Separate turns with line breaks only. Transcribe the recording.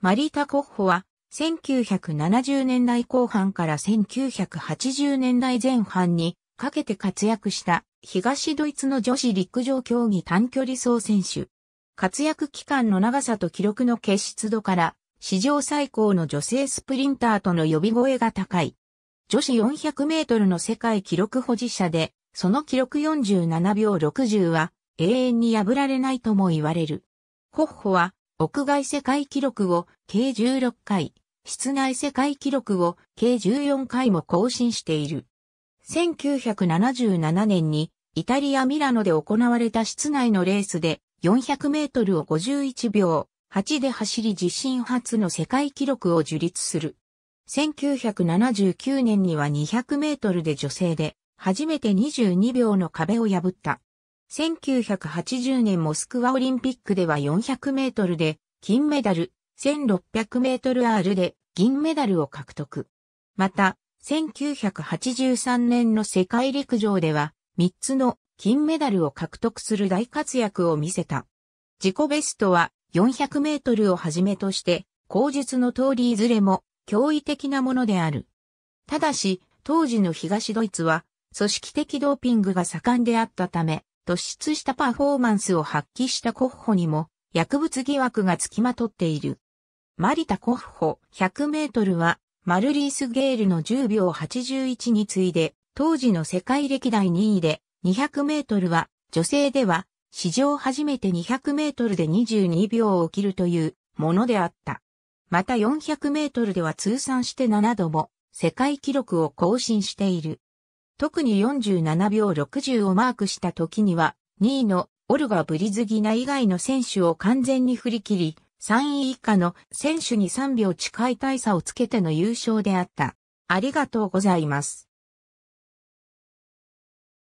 マリータ・コッホは、1970年代後半から1980年代前半にかけて活躍した東ドイツの女子陸上競技短距離走選手。活躍期間の長さと記録の結出度から史上最高の女性スプリンターとの呼び声が高い。女子400メートルの世界記録保持者で、その記録47秒60は永遠に破られないとも言われる。コッホは屋外世界記録を計16回、室内世界記録を計14回も更新している。1977年にイタリア・ミラノで行われた室内のレースで400メートルを51秒8で走り自身初の世界記録を樹立する。1979年には200メートルで女性で初めて22秒の壁を破った。1980年モスクワオリンピックでは400メートルで金メダル、1600メートル R で銀メダルを獲得。また、1983年の世界陸上では3つの金メダルを獲得する大活躍を見せた。自己ベストは400メートルをはじめとして、口述の通りいずれも驚異的なものである。ただし、当時の東ドイツは組織的ドーピングが盛んであったため、突出したパフォーマンスを発揮したコッホにも薬物疑惑がつきまとっている。マリタ・コッホ100メートルはマルリース・ゲールの10秒81に次いで当時の世界歴代2位で200メートルは女性では史上初めて200メートルで22秒を切るというものであった。また400メートルでは通算して7度も世界記録を更新している。特に47秒60をマークした時には、2位のオルガ・ブリズギナ以外の選手を完全に振り切り、3位以下の選手に3秒近い大差をつけての優勝であった。ありがとうございます。